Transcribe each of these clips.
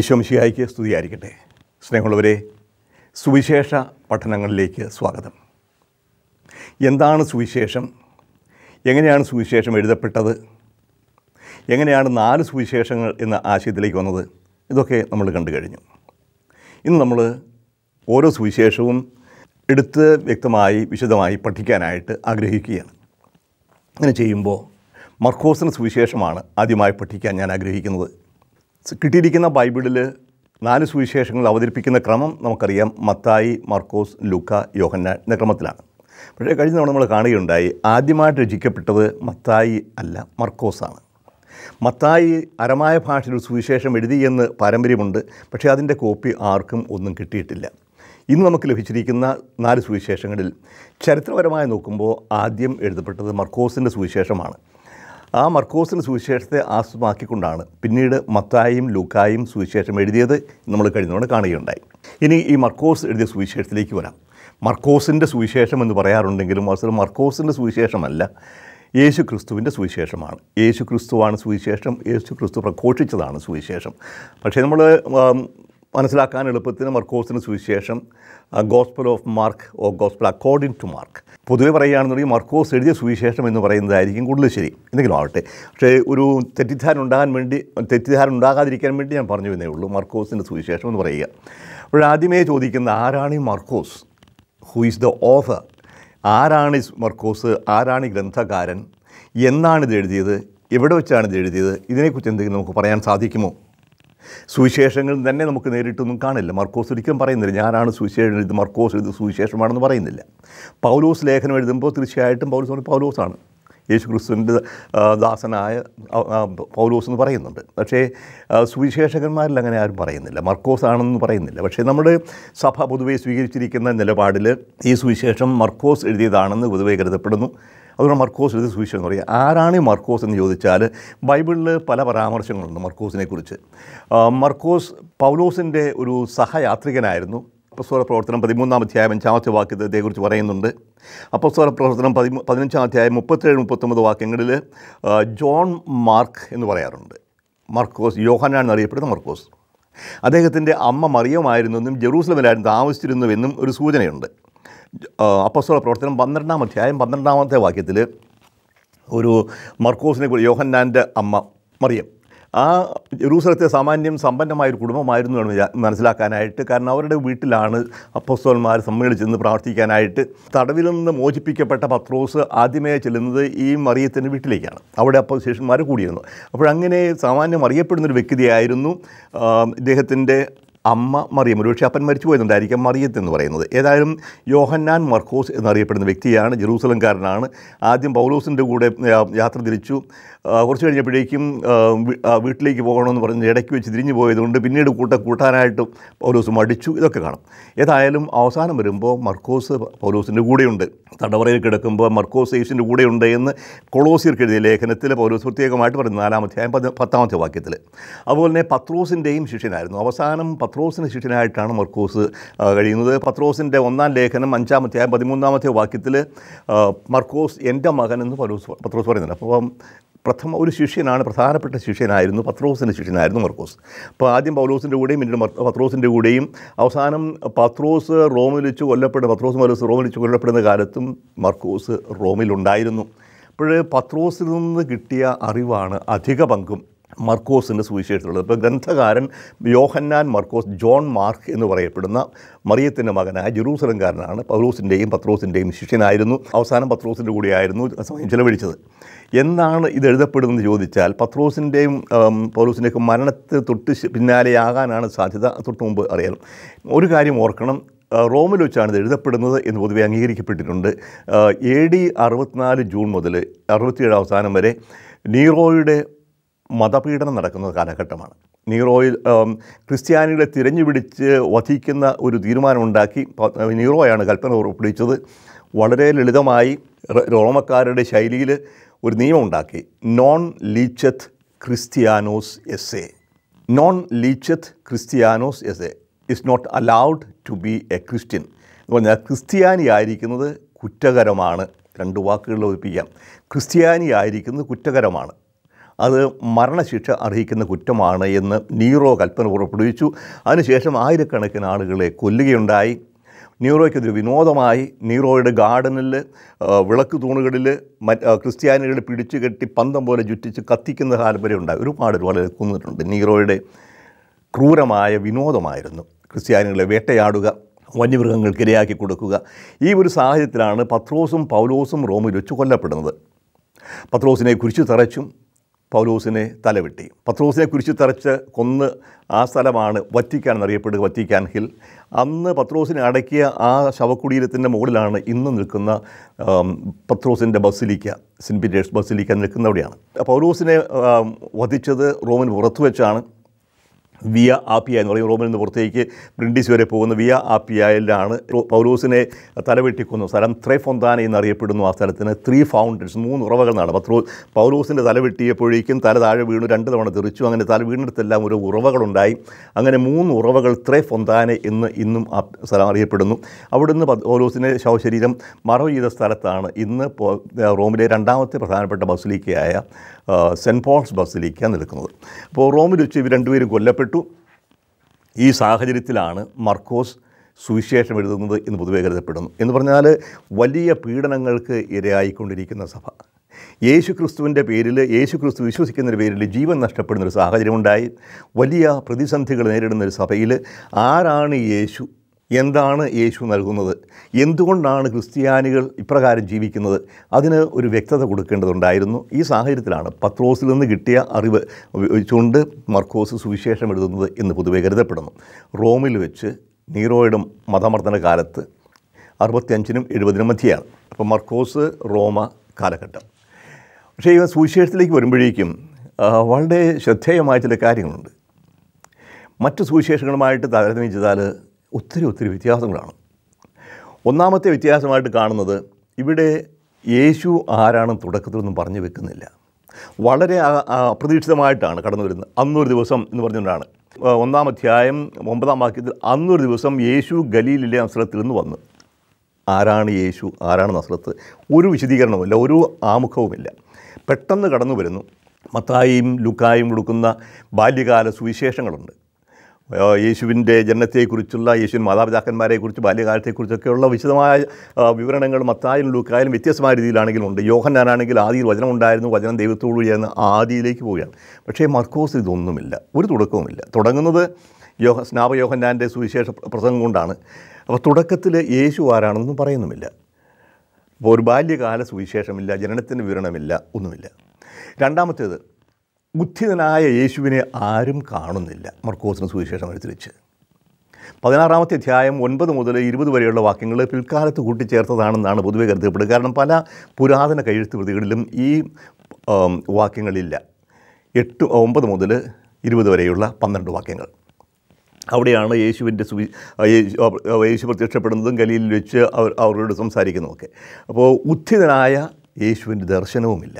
ഈശോമിശിഹായിക്ക് സ്തുതിയായിരിക്കട്ടെ സ്നേഹമുള്ളവരെ സുവിശേഷ പഠനങ്ങളിലേക്ക് സ്വാഗതം എന്താണ് സുവിശേഷം എങ്ങനെയാണ് സുവിശേഷം എഴുതപ്പെട്ടത് എങ്ങനെയാണ് നാല് സുവിശേഷങ്ങൾ എന്ന ആശയത്തിലേക്ക് വന്നത് ഇതൊക്കെ നമ്മൾ കണ്ടു കഴിഞ്ഞു ഇന്ന് നമ്മൾ ഓരോ സുവിശേഷവും എടുത്ത് വ്യക്തമായി വിശദമായി പഠിക്കാനായിട്ട് ആഗ്രഹിക്കുകയാണ് അങ്ങനെ ചെയ്യുമ്പോൾ മർക്കോസിന് സുവിശേഷമാണ് ആദ്യമായി പഠിക്കാൻ ഞാൻ ആഗ്രഹിക്കുന്നത് കിട്ടിയിരിക്കുന്ന ബൈബിളിൽ നാല് സുവിശേഷങ്ങൾ അവതരിപ്പിക്കുന്ന ക്രമം നമുക്കറിയാം മത്തായി മർക്കോസ് ലുക്ക യോഹന്നാൻ എന്ന ക്രമത്തിലാണ് പക്ഷേ കഴിഞ്ഞ തവണ നമ്മൾ കാണുകയുണ്ടായി ആദ്യമായിട്ട് രചിക്കപ്പെട്ടത് മത്തായി അല്ല മർക്കോസാണ് മത്തായി അരമായ ഭാഷയിൽ സുവിശേഷം എഴുതിയെന്ന് പാരമ്പര്യമുണ്ട് പക്ഷേ അതിൻ്റെ കോപ്പി ആർക്കും ഒന്നും കിട്ടിയിട്ടില്ല ഇന്ന് നമുക്ക് ലഭിച്ചിരിക്കുന്ന നാല് സുവിശേഷങ്ങളിൽ ചരിത്രപരമായി നോക്കുമ്പോൾ ആദ്യം എഴുതപ്പെട്ടത് മർക്കോസിൻ്റെ സുവിശേഷമാണ് ആ മർക്കോസിൻ്റെ സുവിശേഷത്തെ ആസ്പദമാക്കിക്കൊണ്ടാണ് പിന്നീട് മത്തായും ലൂക്കായും സുവിശേഷം എഴുതിയത് നമ്മൾ കഴിഞ്ഞുകൊണ്ട് കാണുകയുണ്ടായി ഇനി ഈ മർക്കോസ് എഴുതിയ സുവിശേഷത്തിലേക്ക് വരാം മർക്കോസിൻ്റെ സുവിശേഷം എന്ന് പറയാറുണ്ടെങ്കിലും അവസരം മർക്കോസിൻ്റെ സുവിശേഷമല്ല യേശു ക്രിസ്തുവിൻ്റെ സുവിശേഷമാണ് യേശു ക്രിസ്തുവാണ് സുവിശേഷം യേശു ക്രിസ്തു പ്രഘോഷിച്ചതാണ് സുവിശേഷം പക്ഷേ നമ്മൾ മനസ്സിലാക്കാൻ എളുപ്പത്തിന് മർക്കോസിന് സുവിശേഷം gospel of Mark or gospel according to Mark പൊതുവെ പറയുകയാണെന്നുണ്ടെങ്കിൽ മർക്കോസ് എഴുതിയ സുവിശേഷം എന്ന് പറയുന്നതായിരിക്കും കൂടുതൽ ശരി എന്തെങ്കിലും ആവട്ടെ പക്ഷേ ഒരു തെറ്റിദ്ധാരണ ഉണ്ടാകാൻ വേണ്ടി തെറ്റിദ്ധാരണ ഉണ്ടാകാതിരിക്കാൻ വേണ്ടി ഞാൻ പറഞ്ഞു എന്നേ ഉള്ളൂ മർക്കോസിൻ്റെ സുവിശേഷം എന്ന് പറയുക അപ്പോൾ ആദ്യമേ ചോദിക്കുന്ന ആരാണ് ഈ Markose who is the author ആരാണ് ഈ മർക്കോസ് ആരാണ് ഈ ഗ്രന്ഥകാരൻ എന്നാണ് ഇത് എഴുതിയത് എവിടെ വെച്ചാണ് ഇത് എഴുതിയത് ഇതിനെക്കുറിച്ച് എന്തെങ്കിലും നമുക്ക് പറയാൻ സാധിക്കുമോ സുവിശേഷങ്ങൾ തന്നെ നമുക്ക് നേരിട്ടൊന്നും കാണില്ല മർക്കോസ് ഒരിക്കലും പറയുന്നില്ല ഞാനാണ് സുവിശേഷം ഇത് മർക്കോസ് ഇത് സുവിശേഷമാണെന്ന് പറയുന്നില്ല പൗലോസ് ലേഖനം എഴുതുമ്പോൾ തീർച്ചയായിട്ടും പൗലോസ് പൗലോസാണ് യേശു ക്രിസ്തുവിൻ്റെ ദാസനായ പൗലോസ് എന്ന് പറയുന്നുണ്ട് പക്ഷേ സുവിശേഷകന്മാരിൽ അങ്ങനെ ആരും പറയുന്നില്ല മർക്കോസ് ആണെന്ന് പറയുന്നില്ല പക്ഷേ നമ്മുടെ സഭ പൊതുവെ സ്വീകരിച്ചിരിക്കുന്ന നിലപാടിൽ ഈ സുവിശേഷം മർക്കോസ് എഴുതിയതാണെന്ന് പൊതുവെ കരുതപ്പെടുന്നു അതുകൊണ്ട് മർക്കോസ് എഴുതി സുവിശേഷം എന്ന് പറയുക ആരാണ് ഈ മർക്കോസ് എന്ന് ചോദിച്ചാൽ ബൈബിളിൽ പല പരാമർശങ്ങളുണ്ട് മർക്കോസിനെ കുറിച്ച് മർക്കോസ് പൗലോസിൻ്റെ ഒരു സഹയാത്രികനായിരുന്നു അപ്പസ്വര പ്രവർത്തനം പതിമൂന്നാം അധ്യായം അഞ്ചാമത്തെ ഇതേക്കുറിച്ച് പറയുന്നുണ്ട് അപ്പസ്വര പ്രവർത്തനം പതി പതിനഞ്ചാം അധ്യായം മുപ്പത്തേഴ് മുപ്പത്തൊമ്പത് വാക്യങ്ങളിൽ ജോൺ മാർക്ക് എന്ന് പറയാറുണ്ട് മർക്കോസ് യോഹനാൻ എന്നറിയപ്പെടുന്ന മർക്കോസ് അദ്ദേഹത്തിൻ്റെ അമ്മ മറിയമായിരുന്നുവെന്നും ജെറൂസലമിലായിരുന്നു താമസിച്ചിരുന്നുവെന്നും ഒരു സൂചനയുണ്ട് അപ്പസ്വല പ്രവർത്തനം പന്ത്രണ്ടാം അധ്യായം പന്ത്രണ്ടാമത്തെ വാക്യത്തിൽ ഒരു മർക്കോസിനെ കുറിച്ച് യോഹന്നാൻ്റെ അമ്മ മറിയം ആ ജെറൂസലത്തെ സാമാന്യം സമ്പന്നമായ ഒരു കുടുംബമായിരുന്നു എന്ന് മനസ്സിലാക്കാനായിട്ട് കാരണം അവരുടെ വീട്ടിലാണ് അപ്പസ്തോന്മാർ സമ്മേളിച്ചെന്ന് പ്രാർത്ഥിക്കാനായിട്ട് തടവിൽ നിന്ന് മോചിപ്പിക്കപ്പെട്ട പത്രോസ് ആദ്യമേ ചെല്ലുന്നത് ഈ മറിയത്തിൻ്റെ വീട്ടിലേക്കാണ് അവിടെ അപ്പോൾ ശേഷന്മാർ കൂടിയിരുന്നു അപ്പോഴങ്ങനെ സാമാന്യം അറിയപ്പെടുന്നൊരു വ്യക്തിയായിരുന്നു ഇദ്ദേഹത്തിൻ്റെ അമ്മ മറിയം ഒരുപക്ഷെ അപ്പൻ മരിച്ചു പോയെന്നുണ്ടായിരിക്കാം മറിയത്ത് എന്ന് പറയുന്നത് ഏതായാലും യോഹന്നാൻ മർക്കോസ് എന്നറിയപ്പെടുന്ന വ്യക്തിയാണ് ജെറൂസലംകാരനാണ് ആദ്യം പൗലോസിൻ്റെ കൂടെ യാത്ര തിരിച്ചു കുറച്ച് കഴിഞ്ഞപ്പോഴേക്കും വീട്ടിലേക്ക് പോകണമെന്ന് പറഞ്ഞ് ഇടയ്ക്ക് വെച്ച് തിരിഞ്ഞു പോയതുകൊണ്ട് പിന്നീട് കൂട്ട കൂട്ടാനായിട്ട് പൗലോസ് മടിച്ചു ഇതൊക്കെ കാണും ഏതായാലും അവസാനം വരുമ്പോൾ മർക്കോസ് പൗലോസിൻ്റെ കൂടെയുണ്ട് തടവറയിൽ കിടക്കുമ്പോൾ മർക്കോസ് യേശുവിൻ്റെ കൂടെയുണ്ട് എന്ന് കൊളോസിയർക്ക് എഴുതിയ ലേഖനത്തിൽ പൗലോസ് പ്രത്യേകമായിട്ട് പറയുന്നു നാലാമധ്യായം പത് പത്താമത്തെ വാക്യത്തിൽ അതുപോലെ തന്നെ പത്രോസിൻ്റെയും ശിഷ്യനായിരുന്നു അവസാനം പത്രോസിൻ്റെ ശിഷ്യനായിട്ടാണ് മർക്കോസ് കഴിയുന്നത് പത്രോസിൻ്റെ ഒന്നാം ലേഖനം അഞ്ചാമത്തെ പതിമൂന്നാമത്തെ വാക്യത്തിൽ മർക്കോസ് എൻ്റെ മകൻ എന്ന് പൗലോസ് പത്രോസ് പറയുന്നുണ്ട് അപ്പോൾ പ്രഥമ ഒരു ശിഷ്യനാണ് പ്രധാനപ്പെട്ട ശിഷ്യനായിരുന്നു പത്രോസിൻ്റെ ശിഷ്യനായിരുന്നു മർക്കോസ് അപ്പോൾ ആദ്യം പൗലോസിൻ്റെ കൂടെയും പിന്നീട് പത്രോസിൻ്റെ കൂടെയും അവസാനം പത്രോസ് റോമിൽ വെച്ച് കൊല്ലപ്പെടുന്ന പത്രോസ് മൗലോസ് റോമിൽ വെച്ച് കൊല്ലപ്പെടുന്ന കാലത്തും മർക്കോസ് റോമിലുണ്ടായിരുന്നു അപ്പോൾ പത്രോസിൽ നിന്ന് കിട്ടിയ അറിവാണ് അധിക പങ്കും മർക്കോസിൻ്റെ സുവിശേഷത്തിലുള്ളത് ഇപ്പോൾ ഗ്രന്ഥകാരൻ യോഹന്നാൻ മർക്കോസ് ജോൺ മാർക്ക് എന്ന് പറയപ്പെടുന്ന മറിയത്തിൻ്റെ മകനായ ജെറൂസലംകാരനാണ് പൗലോസിൻ്റെയും പത്രോസിൻ്റെയും ശിഷ്യനായിരുന്നു അവസാനം പത്രോസിൻ്റെ കൂടെയായിരുന്നു സമയം ചിലവഴിച്ചത് എന്നാണ് ഇത് എഴുതപ്പെടുന്നത് ചോദിച്ചാൽ പത്രോസിൻ്റെയും പൗലോസിൻ്റെയൊക്കെ മരണത്തിൽ തൊട്ട് പിന്നാലെയാകാനാണ് സാധ്യത തൊട്ട് മുമ്പ് അറിയാം ഒരു കാര്യം ഓർക്കണം റോമിൽ വെച്ചാണ് ഇത് എഴുതപ്പെടുന്നത് എന്ന് പൊതുവെ അംഗീകരിക്കപ്പെട്ടിട്ടുണ്ട് എ ഡി അറുപത്തിനാല് ജൂൺ മുതൽ അറുപത്തിയേഴ് അവസാനം വരെ നീറോയുടെ മതപീഡനം നടക്കുന്ന കാലഘട്ടമാണ് നീറോയിൽ ക്രിസ്ത്യാനികളെ തിരഞ്ഞുപിടിച്ച് വധിക്കുന്ന ഒരു തീരുമാനമുണ്ടാക്കി നീറോയാണ് കൽപ്പന ഉറപ്പിടിച്ചത് വളരെ ലളിതമായി റോമക്കാരുടെ ശൈലിയിൽ ഒരു നിയമം ഉണ്ടാക്കി നോൺ ലീച്ചത്ത് ക്രിസ്ത്യാനോസ് എസ് എ നോൺ ലീച്ചത്ത് ക്രിസ്ത്യാനോസ് എസ് എ is not allowed to be a Christian എന്ന് പറഞ്ഞാൽ ക്രിസ്ത്യാനി ആയിരിക്കുന്നത് കുറ്റകരമാണ് രണ്ട് വാക്കുകളിൽ ഒഴിപ്പിക്കാം ക്രിസ്ത്യാനി ആയിരിക്കുന്നത് കുറ്റകരമാണ് അത് മരണശിക്ഷ അർഹിക്കുന്ന കുറ്റമാണ് എന്ന് നീറോ കൽപ്പന പുറപ്പെടുവിച്ചു അതിനുശേഷം ആയിരക്കണക്കിന് ആളുകളെ കൊല്ലുകയുണ്ടായി നീറോയ്ക്കെതിരെ വിനോദമായി നീറോയുടെ ഗാർഡനിൽ വിളക്ക് തൂണുകളിൽ ക്രിസ്ത്യാനികൾ ക്രിസ്ത്യാനികളെ പിടിച്ചു കെട്ടി പന്തം പോലെ ചുറ്റിച്ച് കത്തിക്കുന്ന താല്പര്യം ഉണ്ടായി ഒരുപാട് വളരെ കൊന്നിട്ടുണ്ട് നീറോയുടെ ക്രൂരമായ വിനോദമായിരുന്നു ക്രിസ്ത്യാനികളെ വേട്ടയാടുക വന്യമൃഗങ്ങൾക്ക് ഇരയാക്കി കൊടുക്കുക ഈ ഒരു സാഹചര്യത്തിലാണ് പത്രോസും പൗലോസും റോമിൽ വെച്ച് കൊല്ലപ്പെടുന്നത് പത്രോസിനെ കുരിശു തറച്ചും പൗലോസിനെ തലവെട്ടി പത്രോസിനെ കുറിച്ച് തറച്ച് കൊന്ന് ആ സ്ഥലമാണ് വറ്റിക്കാൻ എന്നറിയപ്പെടുക വറ്റിക്കാൻ ഹിൽ അന്ന് പത്രോസിനെ അടക്കിയ ആ ശവക്കുടീരത്തിൻ്റെ മുകളിലാണ് ഇന്ന് നിൽക്കുന്ന പത്രോസിൻ്റെ ബസിലിക്ക സെൻറ്റ് പീറ്റേഴ്സ് ബസിലിക്ക നിൽക്കുന്നവിടെയാണ് പൗലോസിനെ വധിച്ചത് റോമിന് പുറത്തു വെച്ചാണ് വിയ ആപ്പിയ എന്ന് പറയും റോമിൽ നിന്ന് പുറത്തേക്ക് ബ്രിൻഡിസ് വരെ പോകുന്ന വിയ ആപ്പിയയിലാണ് പൗലോസിനെ തലവെട്ടിക്കുന്നു സ്ഥലം ത്രേ ഫൊന്താന എന്നറിയപ്പെടുന്നു ആ സ്ഥലത്തിന് ത്രീ ഫൗണ്ടൻസ് മൂന്ന് നടന്നു പത്രോ പൗലോസിൻ്റെ തലവെട്ടിയപ്പോഴേക്കും തല താഴെ വീണു രണ്ട് തവണ തെറിച്ചു അങ്ങനെ തല വീണെടുത്തെല്ലാം ഒരു ഉറവകളുണ്ടായി അങ്ങനെ മൂന്ന് ഉറവകൾ ത്രേ ഫൊന്താന എന്ന് ഇന്നും ആ സ്ഥലം അറിയപ്പെടുന്നു അവിടുന്ന് പൗലോസിൻ്റെ ശവശരീരം മറവ് ചെയ്ത സ്ഥലത്താണ് ഇന്ന് റോമിലെ രണ്ടാമത്തെ പ്രധാനപ്പെട്ട ബസിലിക്കയായ സെൻറ്റ് പോൾസ് ബസിലിക്ക നിൽക്കുന്നത് അപ്പോൾ റോമിൽ വെച്ച് ഇവർ രണ്ടുപേരും കൊല്ലപ്പെട്ടു ബന്ധപ്പെട്ടു ഈ സാഹചര്യത്തിലാണ് മർക്കോസ് സുവിശേഷം എഴുതുന്നത് എന്ന് പൊതുവെ കരുതപ്പെടുന്നു എന്ന് പറഞ്ഞാൽ വലിയ പീഡനങ്ങൾക്ക് ഇരയായിക്കൊണ്ടിരിക്കുന്ന സഭ യേശു ക്രിസ്തുവിൻ്റെ പേരിൽ യേശു ക്രിസ്തു വിശ്വസിക്കുന്നതിൻ്റെ പേരിൽ ജീവൻ നഷ്ടപ്പെടുന്ന ഒരു സാഹചര്യമുണ്ടായി വലിയ പ്രതിസന്ധികൾ നേരിടുന്ന ഒരു സഭയിൽ ആരാണ് യേശു എന്താണ് യേശു നൽകുന്നത് എന്തുകൊണ്ടാണ് ക്രിസ്ത്യാനികൾ ഇപ്രകാരം ജീവിക്കുന്നത് അതിന് ഒരു വ്യക്തത കൊടുക്കേണ്ടതുണ്ടായിരുന്നു ഈ സാഹചര്യത്തിലാണ് പത്രോസിൽ നിന്ന് കിട്ടിയ അറിവ് ഉപയോഗിച്ചുകൊണ്ട് മർക്കോസ് സുവിശേഷം എഴുതുന്നത് എന്ന് പൊതുവെ കരുതപ്പെടുന്നു റോമിൽ വെച്ച് നീറോയുടെ മതമർദ്ദന കാലത്ത് അറുപത്തിയഞ്ചിനും എഴുപതിനും മധ്യയാണ് അപ്പോൾ മർക്കോസ് റോമ കാലഘട്ടം പക്ഷേ ഇവ സുവിശേഷത്തിലേക്ക് വരുമ്പോഴേക്കും വളരെ ശ്രദ്ധേയമായ ചില കാര്യങ്ങളുണ്ട് മറ്റ് സുവിശേഷങ്ങളുമായിട്ട് താരതമ്യം ചെയ്താൽ ഒത്തിരി ഒത്തിരി വ്യത്യാസങ്ങളാണ് ഒന്നാമത്തെ വ്യത്യാസമായിട്ട് കാണുന്നത് ഇവിടെ യേശു ആരാണെന്ന് തുടക്കത്തിലൊന്നും പറഞ്ഞു വെക്കുന്നില്ല വളരെ അപ്രതീക്ഷിതമായിട്ടാണ് കടന്നു വരുന്നത് അന്നൊരു ദിവസം എന്ന് പറഞ്ഞുകൊണ്ടാണ് ഒന്നാം അധ്യായം ഒമ്പതാം വാക്യത്തിൽ അന്നൊരു ദിവസം യേശു ഗലീലിലെ അവസരത്തിൽ നിന്ന് വന്നു ആരാണ് യേശു ആരാണ് നസ്രത്ത് ഒരു വിശദീകരണവുമില്ല ഒരു ആമുഖവുമില്ല പെട്ടെന്ന് കടന്നു വരുന്നു മത്തായിയും ലുക്കായും കൊടുക്കുന്ന ബാല്യകാല സുവിശേഷങ്ങളുണ്ട് യേശുവിൻ്റെ ജനനത്തെക്കുറിച്ചുള്ള യേശുവിൻ മാതാപിതാക്കന്മാരെക്കുറിച്ച് ബാല്യകാലത്തെക്കുറിച്ചൊക്കെയുള്ള വിശദമായ വിവരണങ്ങൾ മത്തായാലും ലൂക്കായാലും വ്യത്യസ്തമായ രീതിയിലാണെങ്കിലും ഉണ്ട് യോഹന്നാനാണെങ്കിൽ ആദിയിൽ വചനം ഉണ്ടായിരുന്നു വചനം ദൈവത്തോടു എന്ന് ആദിയിലേക്ക് പോവുകയാണ് പക്ഷേ മർക്കോസ് ഇതൊന്നുമില്ല ഒരു തുടക്കവുമില്ല തുടങ്ങുന്നത് യോഹ സ്നാപ യോഹന്നാൻ്റെ സുവിശേഷ പ്രസംഗം കൊണ്ടാണ് അപ്പോൾ തുടക്കത്തിൽ യേശു ആരാണെന്നും പറയുന്നുമില്ല അപ്പോൾ ഒരു ബാല്യകാല സുവിശേഷമില്ല ജനനത്തിൻ്റെ വിവരണമില്ല ഒന്നുമില്ല രണ്ടാമത്തേത് ബുദ്ധിതനായ യേശുവിനെ ആരും കാണുന്നില്ല മർക്കോസിന് സുവിശേഷം അനുസരിച്ച് പതിനാറാമത്തെ അധ്യായം ഒൻപത് മുതൽ ഇരുപത് വരെയുള്ള വാക്യങ്ങൾ പിൽക്കാലത്ത് കൂട്ടിച്ചേർത്തതാണെന്നാണ് പൊതുവെ കരുതപ്പെടുന്നത് കാരണം പല പുരാതന കയ്യെഴുത്ത് പ്രതികളിലും ഈ വാക്യങ്ങളില്ല എട്ട് ഒമ്പത് മുതൽ ഇരുപത് വരെയുള്ള പന്ത്രണ്ട് വാക്യങ്ങൾ അവിടെയാണ് യേശുവിൻ്റെ സുവി യേശു പ്രത്യക്ഷപ്പെടുന്നതും ഗലിയിൽ വെച്ച് അവർ അവരോട് സംസാരിക്കുന്നതൊക്കെ അപ്പോൾ ഉദ്ധിതനായ യേശുവിൻ്റെ ദർശനവുമില്ല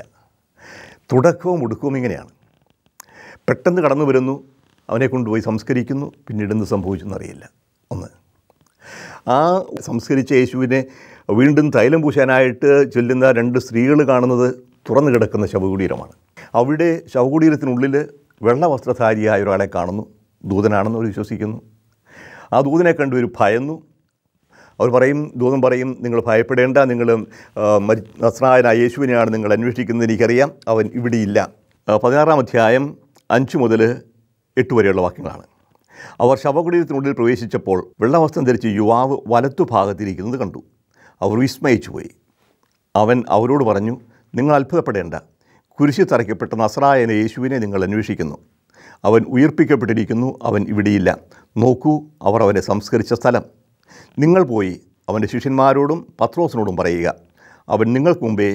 തുടക്കവും ഒടുക്കവും ഇങ്ങനെയാണ് പെട്ടെന്ന് കടന്നു വരുന്നു അവനെ കൊണ്ടുപോയി സംസ്കരിക്കുന്നു പിന്നീട് എന്ത് സംഭവിച്ചെന്നറിയില്ല ഒന്ന് ആ സംസ്കരിച്ച യേശുവിനെ വീണ്ടും തൈലം പൂശാനായിട്ട് ചൊല്ലുന്ന രണ്ട് സ്ത്രീകൾ കാണുന്നത് തുറന്നു കിടക്കുന്ന ശവകുടീരമാണ് അവിടെ ശവകുടീരത്തിനുള്ളിൽ വെള്ളവസ്ത്രധാരിയായ ഒരാളെ കാണുന്നു ദൂതനാണെന്ന് അവർ വിശ്വസിക്കുന്നു ആ ദൂതനെ കണ്ടു ഒരു ഭയന്നു അവർ പറയും ദൂതൻ പറയും നിങ്ങൾ ഭയപ്പെടേണ്ട നിങ്ങൾ നസ്രായനായ യേശുവിനെയാണ് നിങ്ങൾ അന്വേഷിക്കുന്നത് എനിക്കറിയാം അവൻ ഇവിടെയില്ല പതിനാറാം അധ്യായം അഞ്ച് മുതൽ എട്ട് വരെയുള്ള വാക്യങ്ങളാണ് അവർ ശവകുടീരത്തിനുള്ളിൽ പ്രവേശിച്ചപ്പോൾ വെള്ളവസ്ത്രം ധരിച്ച് യുവാവ് ഭാഗത്തിരിക്കുന്നത് കണ്ടു അവർ വിസ്മയിച്ചു പോയി അവൻ അവരോട് പറഞ്ഞു നിങ്ങൾ അത്ഭുതപ്പെടേണ്ട കുരിശി തറയ്ക്കപ്പെട്ട നസറായന യേശുവിനെ നിങ്ങൾ അന്വേഷിക്കുന്നു അവൻ ഉയർപ്പിക്കപ്പെട്ടിരിക്കുന്നു അവൻ ഇവിടെയില്ല നോക്കൂ അവർ അവനെ സംസ്കരിച്ച സ്ഥലം നിങ്ങൾ പോയി അവൻ്റെ ശിഷ്യന്മാരോടും പത്രോസിനോടും പറയുക അവൻ നിങ്ങൾക്ക് മുമ്പേ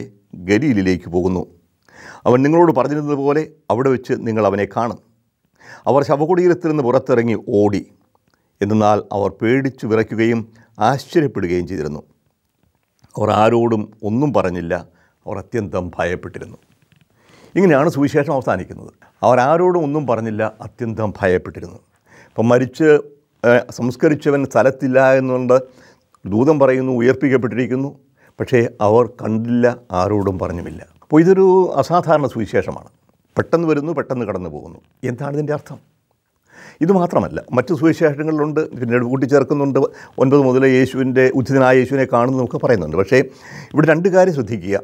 ഗലിയിലേക്ക് പോകുന്നു അവൻ നിങ്ങളോട് പറഞ്ഞിരുന്നതുപോലെ അവിടെ വെച്ച് നിങ്ങൾ അവനെ കാണും അവർ ശവകുടീരത്തിൽ നിന്ന് പുറത്തിറങ്ങി ഓടി എന്നാൽ അവർ പേടിച്ചു വിറയ്ക്കുകയും ആശ്ചര്യപ്പെടുകയും ചെയ്തിരുന്നു അവർ ആരോടും ഒന്നും പറഞ്ഞില്ല അവർ അത്യന്തം ഭയപ്പെട്ടിരുന്നു ഇങ്ങനെയാണ് സുവിശേഷം അവസാനിക്കുന്നത് അവർ ആരോടും ഒന്നും പറഞ്ഞില്ല അത്യന്തം ഭയപ്പെട്ടിരുന്നു അപ്പം മരിച്ച് സംസ്കരിച്ചവൻ സ്ഥലത്തില്ല എന്നുകൊണ്ട് ദൂതം പറയുന്നു ഉയർപ്പിക്കപ്പെട്ടിരിക്കുന്നു പക്ഷേ അവർ കണ്ടില്ല ആരോടും പറഞ്ഞുമില്ല അപ്പോൾ ഇതൊരു അസാധാരണ സുവിശേഷമാണ് പെട്ടെന്ന് വരുന്നു പെട്ടെന്ന് കടന്നു പോകുന്നു എന്താണ് ഇതിൻ്റെ അർത്ഥം ഇത് മാത്രമല്ല മറ്റു സുവിശേഷങ്ങളിലുണ്ട് പിന്നീട് കൂട്ടിച്ചേർക്കുന്നുണ്ട് ഒൻപത് മുതൽ യേശുവിൻ്റെ ഉചിതനായ യേശുവിനെ കാണുന്നു നമുക്ക് പറയുന്നുണ്ട് പക്ഷേ ഇവിടെ രണ്ട് കാര്യം ശ്രദ്ധിക്കുക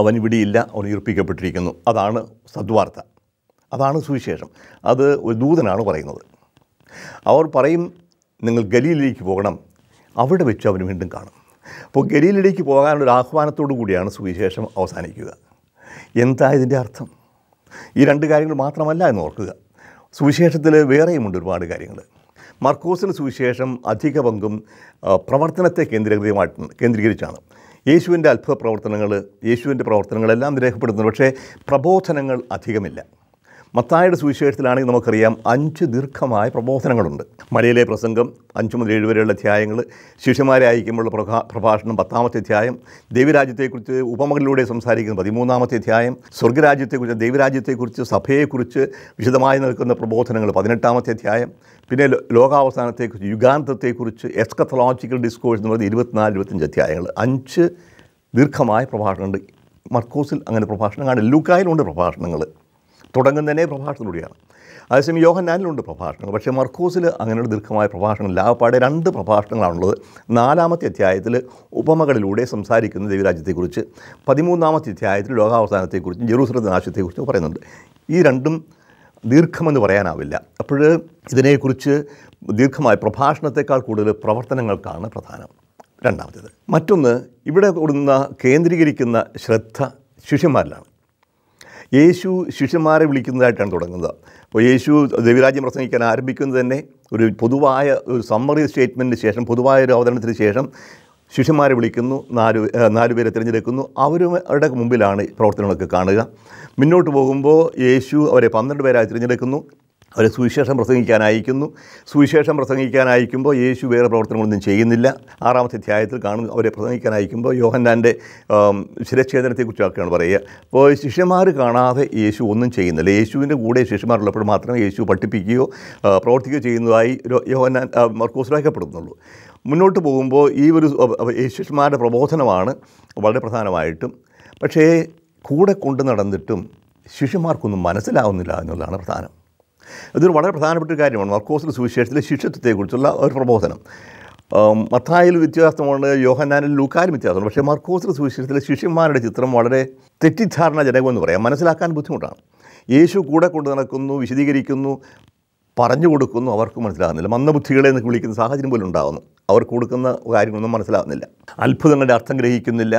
അവൻ ഇവിടെയില്ല അവൻ ഈർപ്പിക്കപ്പെട്ടിരിക്കുന്നു അതാണ് സദ്വാർത്ത അതാണ് സുവിശേഷം അത് ഒരു ദൂതനാണ് പറയുന്നത് അവർ പറയും നിങ്ങൾ ഗലിയിലേക്ക് പോകണം അവിടെ വെച്ച് അവന് വീണ്ടും കാണും അപ്പോൾ ഗലീലിലേക്ക് പോകാനുള്ള ആഹ്വാനത്തോടു കൂടിയാണ് സുവിശേഷം അവസാനിക്കുക എന്താ ഇതിൻ്റെ അർത്ഥം ഈ രണ്ട് കാര്യങ്ങൾ മാത്രമല്ല എന്ന് ഓർക്കുക സുവിശേഷത്തിൽ വേറെയുമുണ്ട് ഒരുപാട് കാര്യങ്ങൾ മർക്കോസിന് സുവിശേഷം അധിക പങ്കും പ്രവർത്തനത്തെ കേന്ദ്രീകൃതമായിട്ട് കേന്ദ്രീകരിച്ചാണ് യേശുവിൻ്റെ അത്ഭുത പ്രവർത്തനങ്ങൾ യേശുവിൻ്റെ പ്രവർത്തനങ്ങളെല്ലാം രേഖപ്പെടുത്തുന്നു പക്ഷേ പ്രബോധനങ്ങൾ അധികമില്ല മത്തായുടെ സുവിശേഷത്തിലാണെങ്കിൽ നമുക്കറിയാം അഞ്ച് ദീർഘമായ പ്രബോധനങ്ങളുണ്ട് മലയിലെ പ്രസംഗം അഞ്ച് മുതൽ ഏഴ് വരെയുള്ള അധ്യായങ്ങൾ ശിഷ്യന്മാരെ അയക്കുമ്പോഴുള്ള പ്രഭാ പ്രഭാഷണം പത്താമത്തെ അധ്യായം ദൈവരാജ്യത്തെക്കുറിച്ച് ഉപമകളിലൂടെ സംസാരിക്കുന്ന പതിമൂന്നാമത്തെ അധ്യായം സ്വർഗരാജ്യത്തെക്കുറിച്ച് ദൈവരാജ്യത്തെക്കുറിച്ച് സഭയെക്കുറിച്ച് വിശദമായി നിൽക്കുന്ന പ്രബോധനങ്ങൾ പതിനെട്ടാമത്തെ അധ്യായം പിന്നെ ലോകാവസാനത്തെക്കുറിച്ച് യുഗാന്തത്തെക്കുറിച്ച് എസ്കത്തലോജിക്കൽ ഡിസ്കോഴ്സ് എന്ന് പറയുന്നത് ഇരുപത്തിനാല് ഇരുപത്തഞ്ച് അധ്യായങ്ങൾ അഞ്ച് ദീർഘമായ പ്രഭാഷണമുണ്ട് മർക്കോസിൽ അങ്ങനെ പ്രഭാഷണം കാണും ലൂക്കായിലുണ്ട് പ്രഭാഷണങ്ങൾ തുടങ്ങുന്നതിനെ പ്രഭാഷണത്തിലൂടെയാണ് അതേസമയം യോഹന്നാനിലുണ്ട് പ്രഭാഷണങ്ങൾ പക്ഷേ മർക്കോസിൽ അങ്ങനെ ഒരു ദീർഘമായ പ്രഭാഷണം ലാവപ്പാടെ രണ്ട് പ്രഭാഷണങ്ങളാണുള്ളത് നാലാമത്തെ അധ്യായത്തിൽ ഉപമകളിലൂടെ സംസാരിക്കുന്ന ദൈവരാജ്യത്തെക്കുറിച്ച് പതിമൂന്നാമത്തെ അധ്യായത്തിൽ ലോകാവസാനത്തെക്കുറിച്ചും ജെറൂസലം നാശത്തെക്കുറിച്ചും പറയുന്നുണ്ട് ഈ രണ്ടും ദീർഘമെന്ന് പറയാനാവില്ല അപ്പോൾ ഇതിനെക്കുറിച്ച് ദീർഘമായ പ്രഭാഷണത്തെക്കാൾ കൂടുതൽ പ്രവർത്തനങ്ങൾക്കാണ് പ്രധാനം രണ്ടാമത്തേത് മറ്റൊന്ന് ഇവിടെ കൊടുക്കുന്ന കേന്ദ്രീകരിക്കുന്ന ശ്രദ്ധ ശിഷ്യന്മാരിലാണ് യേശു ശിഷ്യന്മാരെ വിളിക്കുന്നതായിട്ടാണ് തുടങ്ങുന്നത് അപ്പോൾ യേശു ദൈവരാജ്യം പ്രസംഗിക്കാൻ ആരംഭിക്കുന്നത് തന്നെ ഒരു പൊതുവായ ഒരു സമ്മറി സ്റ്റേറ്റ്മെൻറ്റിന് ശേഷം പൊതുവായ ഒരു അവതരണത്തിന് ശേഷം ശിഷ്യന്മാരെ വിളിക്കുന്നു നാല് പേരെ തിരഞ്ഞെടുക്കുന്നു അവരുടെ മുമ്പിലാണ് പ്രവർത്തനങ്ങളൊക്കെ കാണുക മുന്നോട്ട് പോകുമ്പോൾ യേശു അവരെ പന്ത്രണ്ട് പേരായി തിരഞ്ഞെടുക്കുന്നു അവരെ സുവിശേഷം പ്രസംഗിക്കാൻ അയക്കുന്നു സുവിശേഷം പ്രസംഗിക്കാൻ അയക്കുമ്പോൾ യേശു വേറെ പ്രവർത്തനങ്ങളൊന്നും ചെയ്യുന്നില്ല ആറാമത്തെ അധ്യായത്തിൽ കാണും അവരെ പ്രസംഗിക്കാൻ അയക്കുമ്പോൾ യോഹന്നാൻ്റെ ശിരച്ഛേദനത്തെക്കുറിച്ചൊക്കെയാണ് പറയുക അപ്പോൾ ശിഷ്യന്മാർ കാണാതെ യേശു ഒന്നും ചെയ്യുന്നില്ല യേശുവിൻ്റെ കൂടെ ശിഷ്യന്മാരുള്ളപ്പോൾ മാത്രമേ യേശു പഠിപ്പിക്കുകയോ പ്രവർത്തിക്കുകയോ ചെയ്യുന്നതായി യോഹന്നാൻ മർക്കോസിലാക്കപ്പെടുന്നുള്ളൂ മുന്നോട്ട് പോകുമ്പോൾ ഈ ഒരു ശിഷ്യന്മാരുടെ പ്രബോധനമാണ് വളരെ പ്രധാനമായിട്ടും പക്ഷേ കൂടെ കൊണ്ടു നടന്നിട്ടും ശിഷ്യന്മാർക്കൊന്നും മനസ്സിലാവുന്നില്ല എന്നുള്ളതാണ് പ്രധാനം ഇതൊരു വളരെ പ്രധാനപ്പെട്ട ഒരു കാര്യമാണ് മർക്കോസിൻ്റെ സുവിശേഷത്തിലെ ശിഷ്യത്വത്തെക്കുറിച്ചുള്ള ഒരു പ്രബോധനം മത്തായിൽ വ്യത്യാസമുണ്ട് യോഹന്നാനിൽ ലൂക്കാലും വ്യത്യാസമുണ്ട് പക്ഷേ മർക്കോസിൻ്റെ സുവിശേഷത്തിലെ ശിഷ്യന്മാരുടെ ചിത്രം വളരെ തെറ്റിദ്ധാരണജനകമെന്ന് പറയാം മനസ്സിലാക്കാൻ ബുദ്ധിമുട്ടാണ് യേശു കൂടെ കൊണ്ട് നടക്കുന്നു വിശദീകരിക്കുന്നു പറഞ്ഞു കൊടുക്കുന്നു അവർക്ക് മനസ്സിലാകുന്നില്ല മന്ദബുദ്ധികളെ എന്ന് വിളിക്കുന്ന സാഹചര്യം പോലും ഉണ്ടാകുന്നു അവർക്ക് കൊടുക്കുന്ന കാര്യങ്ങളൊന്നും മനസ്സിലാകുന്നില്ല അത്ഭുതങ്ങളുടെ അർത്ഥം ഗ്രഹിക്കുന്നില്ല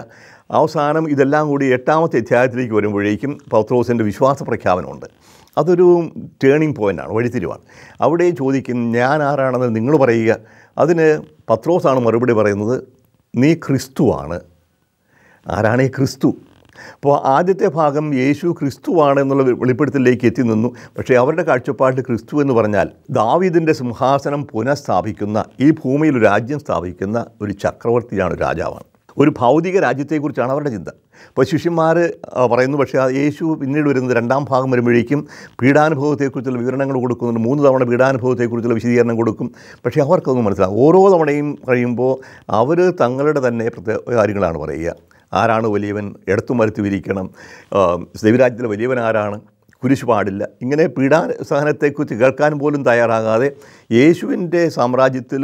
അവസാനം ഇതെല്ലാം കൂടി എട്ടാമത്തെ അധ്യായത്തിലേക്ക് വരുമ്പോഴേക്കും പൗത്രോസിൻ്റെ വിശ്വാസ പ്രഖ്യാപനമുണ്ട് അതൊരു ടേണിംഗ് പോയിൻ്റാണ് വഴിത്തിരിവാണ് അവിടെ ചോദിക്കും ഞാൻ ആരാണെന്ന് നിങ്ങൾ പറയുക അതിന് പത്രോസാണ് മറുപടി പറയുന്നത് നീ ക്രിസ്തുവാണ് ആരാണ് ഈ ക്രിസ്തു അപ്പോൾ ആദ്യത്തെ ഭാഗം യേശു ക്രിസ്തുവാണ് എന്നുള്ള വെളിപ്പെടുത്തലിലേക്ക് എത്തി നിന്നു പക്ഷേ അവരുടെ കാഴ്ചപ്പാട് ക്രിസ്തു എന്ന് പറഞ്ഞാൽ ദാവീദിൻ്റെ സിംഹാസനം പുനഃസ്ഥാപിക്കുന്ന ഈ ഭൂമിയിൽ രാജ്യം സ്ഥാപിക്കുന്ന ഒരു ചക്രവർത്തിയാണ് രാജാവാണ് ഒരു ഭൗതിക രാജ്യത്തെക്കുറിച്ചാണ് അവരുടെ ചിന്ത അപ്പോൾ ശിഷ്യന്മാർ പറയുന്നു പക്ഷേ യേശു പിന്നീട് വരുന്നത് രണ്ടാം ഭാഗം വരുമ്പോഴേക്കും പീഡാനുഭവത്തെക്കുറിച്ചുള്ള വിവരണങ്ങൾ കൊടുക്കുന്നുണ്ട് മൂന്ന് തവണ പീഡാനുഭവത്തെക്കുറിച്ചുള്ള വിശദീകരണം കൊടുക്കും പക്ഷേ അവർക്കൊന്നും മനസ്സിലാവും ഓരോ തവണയും കഴിയുമ്പോൾ അവർ തങ്ങളുടെ തന്നെ പ്രത്യേക കാര്യങ്ങളാണ് പറയുക ആരാണ് വലിയവൻ എടുത്തു മരുത്തി വിരിക്കണം ദൈവരാജ്യത്തിലെ വലിയവൻ ആരാണ് കുരിശു പാടില്ല ഇങ്ങനെ പീഡാസഹനത്തെക്കുറിച്ച് കേൾക്കാൻ പോലും തയ്യാറാകാതെ യേശുവിൻ്റെ സാമ്രാജ്യത്തിൽ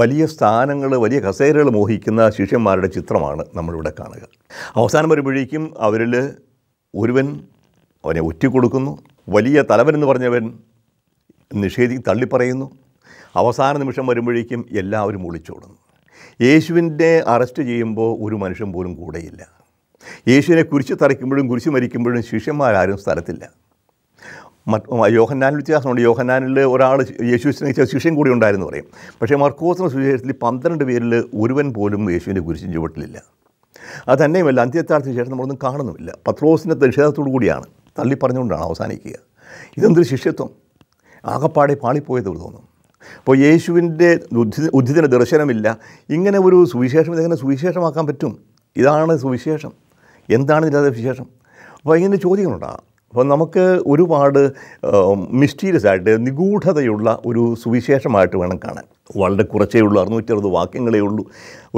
വലിയ സ്ഥാനങ്ങൾ വലിയ കസേരകൾ മോഹിക്കുന്ന ശിഷ്യന്മാരുടെ ചിത്രമാണ് നമ്മളിവിടെ കാണുക അവസാനം വരുമ്പോഴേക്കും അവരിൽ ഒരുവൻ അവനെ ഒറ്റിക്കൊടുക്കുന്നു വലിയ തലവൻ എന്ന് പറഞ്ഞവൻ നിഷേധി തള്ളിപ്പറയുന്നു അവസാന നിമിഷം വരുമ്പോഴേക്കും എല്ലാവരും ഒളിച്ചോടുന്നു യേശുവിൻ്റെ അറസ്റ്റ് ചെയ്യുമ്പോൾ ഒരു മനുഷ്യൻ പോലും കൂടെയില്ല യേശുവിനെ കുരിശ് തറയ്ക്കുമ്പോഴും കുരിശ് മരിക്കുമ്പോഴും ശിഷ്യന്മാരാരും സ്ഥലത്തില്ല യോഹന്നാനിൽ വ്യത്യാസമുണ്ട് യോഹന്നാനിൽ ഒരാൾ യേശുവിനെ ശിഷ്യൻ കൂടി ഉണ്ടായിരുന്നു പറയും പക്ഷേ മർക്കോസിന് സുവിശേഷത്തിൽ പന്ത്രണ്ട് പേരിൽ ഒരുവൻ പോലും യേശുവിൻ്റെ കുരിശിൻ ചുവട്ടിലില്ല അത് തന്നെയുമല്ല അന്ത്യത്താർത്ഥ ശേഷം നമ്മളൊന്നും കാണുന്നുമില്ല പത്രോസിൻ്റെ നിഷേധത്തോടു കൂടിയാണ് തള്ളി പറഞ്ഞുകൊണ്ടാണ് അവസാനിക്കുക ഇതെന്തൊരു ശിഷ്യത്വം ആകപ്പാടെ പാളിപ്പോയത് തോന്നും അപ്പോൾ യേശുവിൻ്റെ ഉദ്ധി ഉദ്ധിതന ദർശനമില്ല ഇങ്ങനെ ഒരു സുവിശേഷം ഇതെങ്ങനെ സുവിശേഷമാക്കാൻ പറ്റും ഇതാണ് സുവിശേഷം എന്താണ് ഇതിൻ്റെ വിശേഷം അപ്പോൾ ഇങ്ങനെ ചോദ്യങ്ങളുണ്ടാകാം അപ്പോൾ നമുക്ക് ഒരുപാട് മിസ്റ്റീരിയസ് ആയിട്ട് നിഗൂഢതയുള്ള ഒരു സുവിശേഷമായിട്ട് വേണം കാണാൻ വളരെ കുറച്ചേ ഉള്ളൂ അറുന്നൂറ്ററുപത് വാക്യങ്ങളേ ഉള്ളൂ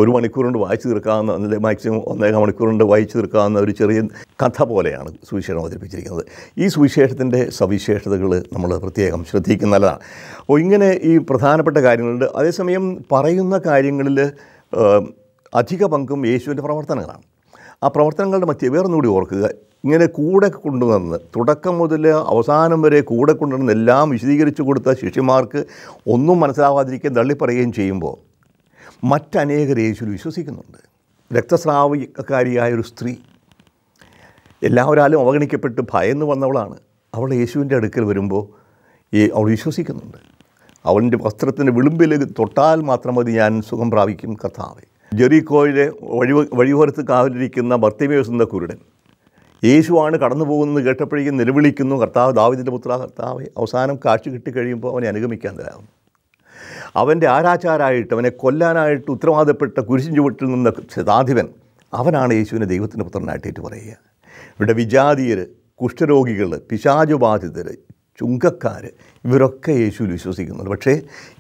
ഒരു കൊണ്ട് വായിച്ചു തീർക്കാവുന്ന അല്ലെങ്കിൽ മാക്സിമം ഒന്നേകാൽ കൊണ്ട് വായിച്ചു തീർക്കാവുന്ന ഒരു ചെറിയ കഥ പോലെയാണ് സുവിശേഷം അവതരിപ്പിച്ചിരിക്കുന്നത് ഈ സുവിശേഷത്തിൻ്റെ സവിശേഷതകൾ നമ്മൾ പ്രത്യേകം ശ്രദ്ധിക്കുന്നതാണ് അപ്പോൾ ഇങ്ങനെ ഈ പ്രധാനപ്പെട്ട കാര്യങ്ങളുണ്ട് അതേസമയം പറയുന്ന കാര്യങ്ങളിൽ അധിക പങ്കും യേശുവിൻ്റെ പ്രവർത്തനങ്ങളാണ് ആ പ്രവർത്തനങ്ങളുടെ മധ്യേ വേറൊന്നുകൂടി ഓർക്കുക ഇങ്ങനെ കൂടെ കൊണ്ടുവന്ന് തുടക്കം മുതൽ അവസാനം വരെ കൂടെ കൊണ്ടുവന്ന് എല്ലാം വിശദീകരിച്ചു കൊടുത്ത ശിഷ്യന്മാർക്ക് ഒന്നും മനസ്സിലാവാതിരിക്കുകയും തള്ളിപ്പറയുകയും ചെയ്യുമ്പോൾ മറ്റനേക രേശുവിൽ വിശ്വസിക്കുന്നുണ്ട് രക്തസ്രാവകാരിയായ ഒരു സ്ത്രീ എല്ലാവരാലും അവഗണിക്കപ്പെട്ട് ഭയന്ന് വന്നവളാണ് അവൾ യേശുവിൻ്റെ അടുക്കൽ വരുമ്പോൾ ഈ അവൾ വിശ്വസിക്കുന്നുണ്ട് അവളിൻ്റെ വസ്ത്രത്തിൻ്റെ വിളുമ്പിൽ തൊട്ടാൽ മാത്രം മതി ഞാൻ സുഖം പ്രാപിക്കും കർത്താവേ ജെറിക്കോയിലെ വഴി വഴിയോരത്ത് കാവലിരിക്കുന്ന ബർത്തിമേഴ്സ് കുരുടൻ യേശുവാണ് കടന്നു പോകുന്നത് കേട്ടപ്പോഴേക്കും നിലവിളിക്കുന്നു കർത്താവ് ദാവിദിൻ്റെ പുത്ര കർത്താവ് അവസാനം കാഴ്ച കിട്ടിക്കഴിയുമ്പോൾ അവനെ അനുഗമിക്കാൻ തരാം അവൻ്റെ ആരാചാരായിട്ട് അവനെ കൊല്ലാനായിട്ട് ഉത്തരവാദപ്പെട്ട കുരിശിൻ ചുവട്ടിൽ നിന്ന ശതാധിപൻ അവനാണ് യേശുവിനെ ദൈവത്തിൻ്റെ പുത്രനായിട്ടേറ്റ് പറയുക ഇവിടെ വിജാതീയർ കുഷ്ഠരോഗികൾ പിശാചുബാധിതർ ചുങ്കക്കാർ ഇവരൊക്കെ യേശുവിൽ വിശ്വസിക്കുന്നുണ്ട് പക്ഷേ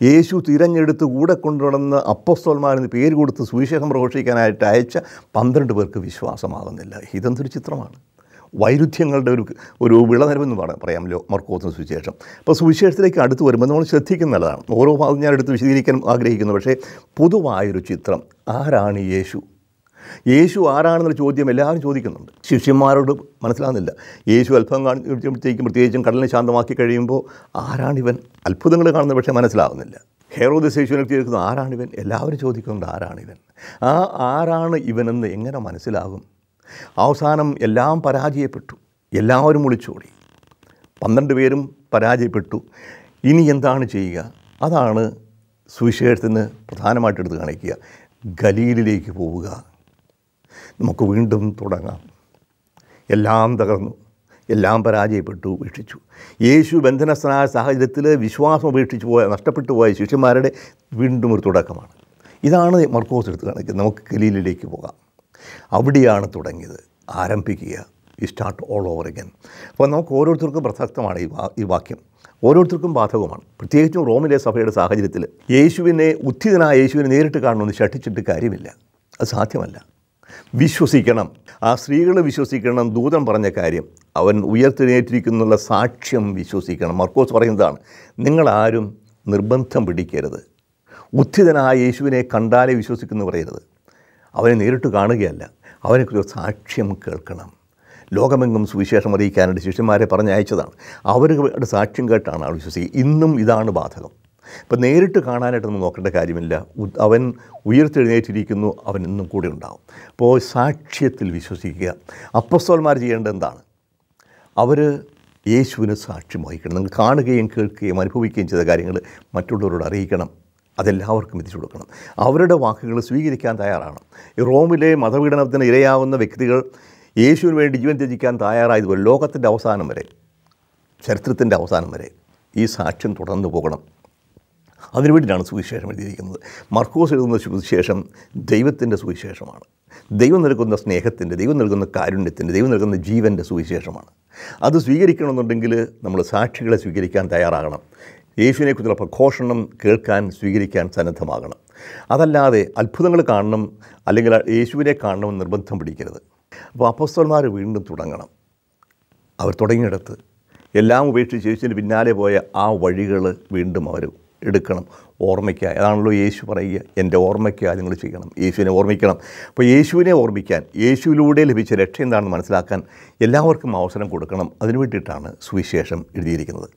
യേശു തിരഞ്ഞെടുത്ത് കൂടെ കൊണ്ടുവന്ന അപ്പസ്തോന്മാരെന്ന് പേര് കൊടുത്ത് സുവിശേഷം പ്രഘോഷിക്കാനായിട്ട് അയച്ച പന്ത്രണ്ട് പേർക്ക് വിശ്വാസമാകുന്നില്ല ഇതെന്തൊരു ചിത്രമാണ് വൈരുദ്ധ്യങ്ങളുടെ ഒരു ഒരു വിളനിരവെന്ന് പറയാം പറയാമല്ലോ മർക്കോത്തിന് സുവിശേഷം അപ്പോൾ സുവിശേഷത്തിലേക്ക് അടുത്ത് വരുമ്പോൾ നമ്മൾ ശ്രദ്ധിക്കുന്നതാണ് ഓരോ ഭാഗം ഞാൻ എടുത്ത് വിശദീകരിക്കാൻ ആഗ്രഹിക്കുന്നു പക്ഷേ പൊതുവായൊരു ചിത്രം ആരാണ് യേശു യേശു ആരാണെന്നൊരു ചോദ്യം എല്ലാവരും ചോദിക്കുന്നുണ്ട് ശിഷ്യന്മാരോട് മനസ്സിലാകുന്നില്ല യേശു അല്പം കാണിച്ചപ്പോഴത്തേക്കും പ്രത്യേകിച്ചും കടലിനെ ശാന്തമാക്കി കഴിയുമ്പോൾ ആരാണിവൻ അത്ഭുതങ്ങൾ കാണുന്നത് പക്ഷേ മനസ്സിലാവുന്നില്ല ഹെറോദസ് യേശുവിനെ ചോദിക്കുന്നത് ആരാണിവൻ എല്ലാവരും ചോദിക്കുന്നുണ്ട് ആരാണിവൻ ആ ആരാണ് ഇവനെന്ന് എങ്ങനെ മനസ്സിലാകും അവസാനം എല്ലാം പരാജയപ്പെട്ടു എല്ലാവരും ഒളിച്ചോടി പന്ത്രണ്ട് പേരും പരാജയപ്പെട്ടു ഇനി എന്താണ് ചെയ്യുക അതാണ് സുവിശേഷത്തിന് പ്രധാനമായിട്ട് എടുത്ത് കാണിക്കുക ഗലീലിലേക്ക് പോവുക നമുക്ക് വീണ്ടും തുടങ്ങാം എല്ലാം തകർന്നു എല്ലാം പരാജയപ്പെട്ടു ഉപേക്ഷിച്ചു യേശു ബന്ധനസ്ഥനായ സാഹചര്യത്തിൽ വിശ്വാസം ഉപേക്ഷിച്ചു പോയ നഷ്ടപ്പെട്ടു പോയ ശിഷ്യന്മാരുടെ വീണ്ടും ഒരു തുടക്കമാണ് ഇതാണ് മർക്കോസ് എടുത്ത് കാണിക്കുന്നത് നമുക്ക് കലീലിലേക്ക് പോകാം അവിടെയാണ് തുടങ്ങിയത് ആരംഭിക്കുക ഈ സ്റ്റാർട്ട് ഓൾ ഓവർ അഗൻ അപ്പോൾ നമുക്ക് ഓരോരുത്തർക്കും പ്രസക്തമാണ് ഈ ഈ വാക്യം ഓരോരുത്തർക്കും ബാധകമാണ് പ്രത്യേകിച്ചും റോമിലെ സഭയുടെ സാഹചര്യത്തിൽ യേശുവിനെ ഉദ്ധിതനായ യേശുവിനെ നേരിട്ട് കാണണമെന്ന് ഷട്ടിച്ചിട്ട് കാര്യമില്ല അത് സാധ്യമല്ല വിശ്വസിക്കണം ആ സ്ത്രീകൾ വിശ്വസിക്കണം ദൂതൻ പറഞ്ഞ കാര്യം അവൻ ഉയർത്തെഴുന്നേറ്റിരിക്കുന്നുള്ള സാക്ഷ്യം വിശ്വസിക്കണം മർക്കോസ് പറയുന്നതാണ് നിങ്ങളാരും നിർബന്ധം പിടിക്കരുത് ഉദ്ധിതനായ യേശുവിനെ കണ്ടാലേ വിശ്വസിക്കുന്നു പറയരുത് അവനെ നേരിട്ട് കാണുകയല്ല അവനെക്കുറിച്ച് സാക്ഷ്യം കേൾക്കണം ലോകമെങ്ങും സുവിശേഷം അറിയിക്കാനായിട്ട് ശിഷ്യന്മാരെ പറഞ്ഞയച്ചതാണ് അവരുടെ സാക്ഷ്യം കേട്ടാണ് ആൾ വിശ്വസിക്കുക ഇന്നും ഇതാണ് ബാധകം ഇപ്പം നേരിട്ട് കാണാനായിട്ടൊന്നും നോക്കേണ്ട കാര്യമില്ല അവൻ ഉയർത്തെഴുന്നേറ്റിരിക്കുന്നു അവൻ ഇന്നും കൂടെ ഉണ്ടാവും അപ്പോൾ സാക്ഷ്യത്തിൽ വിശ്വസിക്കുക അപ്പസ്തോന്മാർ ചെയ്യേണ്ടത് എന്താണ് അവർ യേശുവിന് സാക്ഷ്യം വഹിക്കണം നിങ്ങൾ കാണുകയും കേൾക്കുകയും അനുഭവിക്കുകയും ചെയ്ത കാര്യങ്ങൾ മറ്റുള്ളവരോട് അറിയിക്കണം അതെല്ലാവർക്കും എത്തിച്ചു കൊടുക്കണം അവരുടെ വാക്കുകൾ സ്വീകരിക്കാൻ തയ്യാറാണ് റോമിലെ മതപീഡനത്തിന് ഇരയാവുന്ന വ്യക്തികൾ യേശുവിന് വേണ്ടി ജീവൻ ത്യജിക്കാൻ തയ്യാറായതുപോലെ ലോകത്തിൻ്റെ അവസാനം വരെ ചരിത്രത്തിൻ്റെ അവസാനം വരെ ഈ സാക്ഷ്യം തുടർന്നു പോകണം അതിനുവേണ്ടിയിട്ടാണ് സുവിശേഷം എഴുതിയിരിക്കുന്നത് മർക്കോസ് എഴുതുന്ന സുവിശേഷം ദൈവത്തിൻ്റെ സുവിശേഷമാണ് ദൈവം നൽകുന്ന സ്നേഹത്തിൻ്റെ ദൈവം നൽകുന്ന കാരുണ്യത്തിൻ്റെ ദൈവം നൽകുന്ന ജീവൻ്റെ സുവിശേഷമാണ് അത് സ്വീകരിക്കണമെന്നുണ്ടെങ്കിൽ നമ്മൾ സാക്ഷികളെ സ്വീകരിക്കാൻ തയ്യാറാകണം യേശുവിനെക്കുറിച്ചുള്ള പ്രഘോഷണം കേൾക്കാൻ സ്വീകരിക്കാൻ സന്നദ്ധമാകണം അതല്ലാതെ അത്ഭുതങ്ങൾ കാണണം അല്ലെങ്കിൽ യേശുവിനെ കാണണം നിർബന്ധം പിടിക്കരുത് അപ്പോൾ അപ്പസ്തന്മാർ വീണ്ടും തുടങ്ങണം അവർ തുടങ്ങിയിടത്ത് എല്ലാം ഉപേക്ഷിച്ച് യേശുവിന് പിന്നാലെ പോയ ആ വഴികൾ വീണ്ടും അവർ എടുക്കണം ഓർമ്മിക്കുക അതാണല്ലോ യേശു പറയുക എൻ്റെ ഓർമ്മയ്ക്കായി നിങ്ങൾ ചെയ്യണം യേശുവിനെ ഓർമ്മിക്കണം അപ്പോൾ യേശുവിനെ ഓർമ്മിക്കാൻ യേശുവിലൂടെ ലഭിച്ച രക്ഷ എന്താണെന്ന് മനസ്സിലാക്കാൻ എല്ലാവർക്കും അവസരം കൊടുക്കണം അതിനു വേണ്ടിയിട്ടാണ് സുവിശേഷം എഴുതിയിരിക്കുന്നത്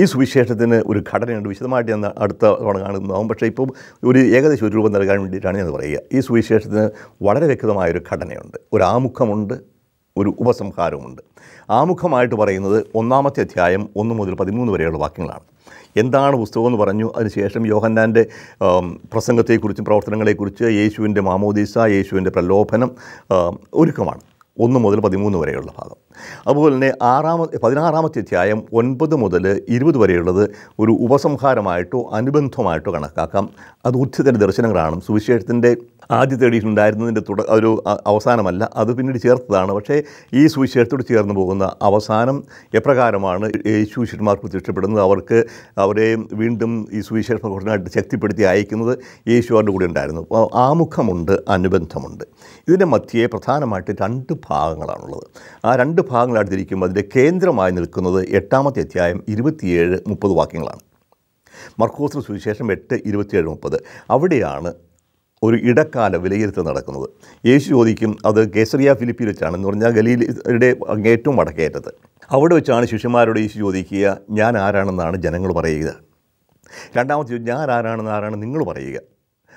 ഈ സുവിശേഷത്തിന് ഒരു ഘടനയുണ്ട് വിശദമായിട്ട് ഞാൻ അടുത്ത തവണ കാണുന്നതാവും പക്ഷേ ഇപ്പം ഒരു ഏകദേശം ഒരു രൂപം നൽകാൻ വേണ്ടിയിട്ടാണ് ഞാൻ പറയുക ഈ സുവിശേഷത്തിന് വളരെ വ്യക്തമായൊരു ഘടനയുണ്ട് ഒരു ആമുഖമുണ്ട് ഒരു ഉപസംഹാരവുമുണ്ട് ആമുഖമായിട്ട് പറയുന്നത് ഒന്നാമത്തെ അധ്യായം ഒന്ന് മുതൽ പതിമൂന്ന് വരെയുള്ള വാക്യങ്ങളാണ് എന്താണ് പുസ്തകം എന്ന് പറഞ്ഞു അതിനുശേഷം യോഹന്നാൻ്റെ പ്രസംഗത്തെക്കുറിച്ചും പ്രവർത്തനങ്ങളെക്കുറിച്ച് യേശുവിൻ്റെ മാമോദീസ യേശുവിൻ്റെ പ്രലോഭനം ഒരുക്കമാണ് ഒന്ന് മുതൽ പതിമൂന്ന് വരെയുള്ള ഭാഗം അതുപോലെ തന്നെ ആറാമത്തെ പതിനാറാമത്തെ അധ്യായം ഒൻപത് മുതൽ ഇരുപത് വരെയുള്ളത് ഒരു ഉപസംഹാരമായിട്ടോ അനുബന്ധമായിട്ടോ കണക്കാക്കാം അത് ഉച്ചതര ദർശനങ്ങളാണ് സുവിശേഷത്തിൻ്റെ ആദ്യ എഡീഷൻ ഉണ്ടായിരുന്നതിൻ്റെ തുട ഒരു അവസാനമല്ല അത് പിന്നീട് ചേർത്തതാണ് പക്ഷേ ഈ സുവിശേഷത്തോട് ചേർന്ന് പോകുന്ന അവസാനം എപ്രകാരമാണ് ഈ ശിഷ്യന്മാർ പ്രത്യക്ഷപ്പെടുന്നത് അവർക്ക് അവരെ വീണ്ടും ഈ സുവിശേഷ പ്രഘോഷനായിട്ട് ശക്തിപ്പെടുത്തി അയക്കുന്നത് യേശു അവരുടെ കൂടെ ഉണ്ടായിരുന്നു ആമുഖമുണ്ട് അനുബന്ധമുണ്ട് ഇതിൻ്റെ മധ്യയെ പ്രധാനമായിട്ട് രണ്ട് ഭാഗങ്ങളാണുള്ളത് ആ രണ്ട് ഭാഗങ്ങളായിട്ട് തിരിക്കുമ്പോൾ അതിൻ്റെ കേന്ദ്രമായി നിൽക്കുന്നത് എട്ടാമത്തെ അധ്യായം ഇരുപത്തിയേഴ് മുപ്പത് വാക്യങ്ങളാണ് മർക്കോസിന് സുവിശേഷം എട്ട് ഇരുപത്തിയേഴ് മുപ്പത് അവിടെയാണ് ഒരു ഇടക്കാല വിലയിരുത്തൽ നടക്കുന്നത് യേശു ചോദിക്കും അത് കേസറിയ ഫിലിപ്പിയിൽ വെച്ചാണെന്ന് പറഞ്ഞാൽ ഗലീലയുടെ ഏറ്റവും വടക്കേറ്റത് അവിടെ വെച്ചാണ് ശിഷ്യന്മാരോട് യേശു ചോദിക്കുക ഞാൻ ആരാണെന്നാണ് ജനങ്ങൾ പറയുക രണ്ടാമത്തെ ഞാൻ ആരാണെന്ന് ആരാണ് നിങ്ങൾ പറയുക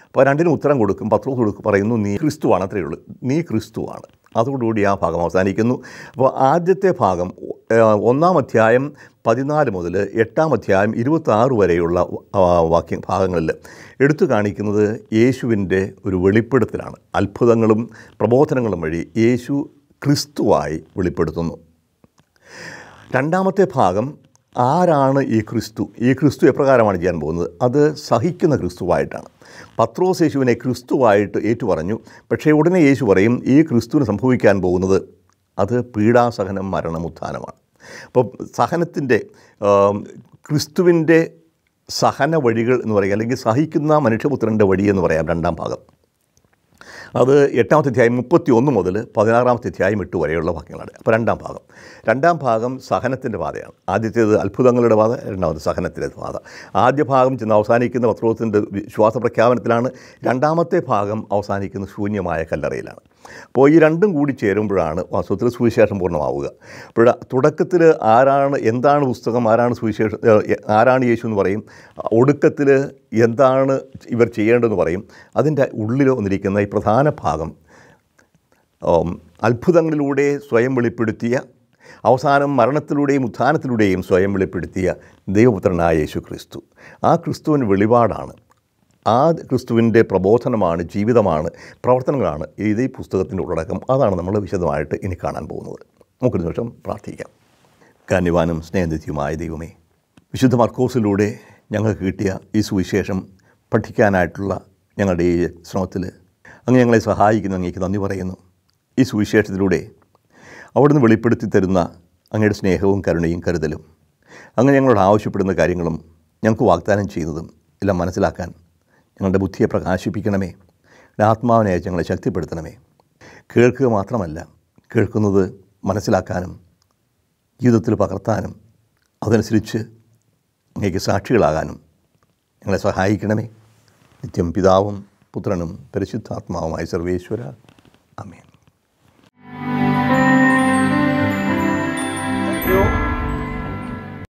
അപ്പോൾ രണ്ടിനും ഉത്തരം കൊടുക്കും പത്രോസ് കൊടുക്കും പറയുന്നു നീ ക്രിസ്തുവാണ് അത്രയേ ഉള്ളൂ നീ ക്രിസ്തുവാണ് അതോടുകൂടി ആ ഭാഗം അവസാനിക്കുന്നു അപ്പോൾ ആദ്യത്തെ ഭാഗം ഒന്നാം അധ്യായം പതിനാല് മുതൽ എട്ടാം അധ്യായം ഇരുപത്താറ് വരെയുള്ള വാക്യ ഭാഗങ്ങളിൽ എടുത്തു കാണിക്കുന്നത് യേശുവിൻ്റെ ഒരു വെളിപ്പെടുത്തലാണ് അത്ഭുതങ്ങളും പ്രബോധനങ്ങളും വഴി യേശു ക്രിസ്തുവായി വെളിപ്പെടുത്തുന്നു രണ്ടാമത്തെ ഭാഗം ആരാണ് ഈ ക്രിസ്തു ഈ ക്രിസ്തു എപ്രകാരമാണ് ചെയ്യാൻ പോകുന്നത് അത് സഹിക്കുന്ന ക്രിസ്തുവായിട്ടാണ് പത്രോസ് യേശുവിനെ ക്രിസ്തുവായിട്ട് ഏറ്റുപറഞ്ഞു പക്ഷേ ഉടനെ യേശു പറയും ഈ ക്രിസ്തുവിന് സംഭവിക്കാൻ പോകുന്നത് അത് പീഡാസഹനം മരണമുത്ഥാനമാണ് അപ്പോൾ സഹനത്തിൻ്റെ ക്രിസ്തുവിൻ്റെ സഹന വഴികൾ എന്ന് പറയുക അല്ലെങ്കിൽ സഹിക്കുന്ന മനുഷ്യപുത്രൻ്റെ വഴി എന്ന് പറയാം രണ്ടാം ഭാഗം അത് എട്ടാമത്തെ അധ്യായം മുപ്പത്തി ഒന്ന് മുതൽ പതിനാറാമത്തെ അധ്യായം എട്ട് വരെയുള്ള വാക്യങ്ങളാണ് അപ്പോൾ രണ്ടാം ഭാഗം രണ്ടാം ഭാഗം സഹനത്തിൻ്റെ പാതയാണ് ആദ്യത്തേത് അത്ഭുതങ്ങളുടെ പാത രണ്ടാമത് സഹനത്തിൻ്റെ പാത ആദ്യ ഭാഗം ചെന്ന് അവസാനിക്കുന്ന പത്രോത്തിൻ്റെ വിശ്വാസ പ്രഖ്യാപനത്തിലാണ് രണ്ടാമത്തെ ഭാഗം അവസാനിക്കുന്ന ശൂന്യമായ കല്ലറയിലാണ് അപ്പോൾ ഈ രണ്ടും കൂടി ചേരുമ്പോഴാണ് വാസ്തവത്തിൽ സുവിശേഷം പൂർണ്ണമാവുക അപ്പോൾ തുടക്കത്തിൽ ആരാണ് എന്താണ് പുസ്തകം ആരാണ് സുവിശേഷം ആരാണ് യേശു എന്ന് പറയും ഒടുക്കത്തിൽ എന്താണ് ഇവർ ചെയ്യേണ്ടതെന്ന് പറയും അതിൻ്റെ ഉള്ളിൽ വന്നിരിക്കുന്ന ഈ പ്രധാന ഭാഗം അത്ഭുതങ്ങളിലൂടെ സ്വയം വെളിപ്പെടുത്തിയ അവസാനം മരണത്തിലൂടെയും ഉത്ഥാനത്തിലൂടെയും സ്വയം വെളിപ്പെടുത്തിയ ദൈവപുത്രനായ യേശു ക്രിസ്തു ആ ക്രിസ്തുവിന് വെളിപാടാണ് ആ ക്രിസ്തുവിൻ്റെ പ്രബോധനമാണ് ജീവിതമാണ് പ്രവർത്തനങ്ങളാണ് ഇത് ഈ പുസ്തകത്തിൻ്റെ ഉള്ളടക്കം അതാണ് നമ്മൾ വിശദമായിട്ട് ഇനി കാണാൻ പോകുന്നത് നമുക്ക് നിമിഷം പ്രാർത്ഥിക്കാം കന്യവാനും സ്നേഹനിധിയുമായ ദൈവമേ വിശുദ്ധ മർക്കോസിലൂടെ ഞങ്ങൾക്ക് കിട്ടിയ ഈ സുവിശേഷം പഠിക്കാനായിട്ടുള്ള ഞങ്ങളുടെ ഈ ശ്രമത്തിൽ അങ്ങ് ഞങ്ങളെ സഹായിക്കുന്ന അങ്ങേക്ക് നന്ദി പറയുന്നു ഈ സുവിശേഷത്തിലൂടെ അവിടുന്ന് വെളിപ്പെടുത്തി തരുന്ന അങ്ങയുടെ സ്നേഹവും കരുണയും കരുതലും അങ്ങ് ഞങ്ങളോട് ആവശ്യപ്പെടുന്ന കാര്യങ്ങളും ഞങ്ങൾക്ക് വാഗ്ദാനം ചെയ്യുന്നതും എല്ലാം മനസ്സിലാക്കാൻ ഞങ്ങളുടെ ബുദ്ധിയെ പ്രകാശിപ്പിക്കണമേ ആത്മാവിനെ ഞങ്ങളെ ശക്തിപ്പെടുത്തണമേ കേൾക്കുക മാത്രമല്ല കേൾക്കുന്നത് മനസ്സിലാക്കാനും ജീവിതത്തിൽ പകർത്താനും അതനുസരിച്ച് അങ്ങേക്ക് സാക്ഷികളാകാനും ഞങ്ങളെ സഹായിക്കണമേ നിത്യം പിതാവും പുത്രനും പരിശുദ്ധാത്മാവുമായ സർവേശ്വര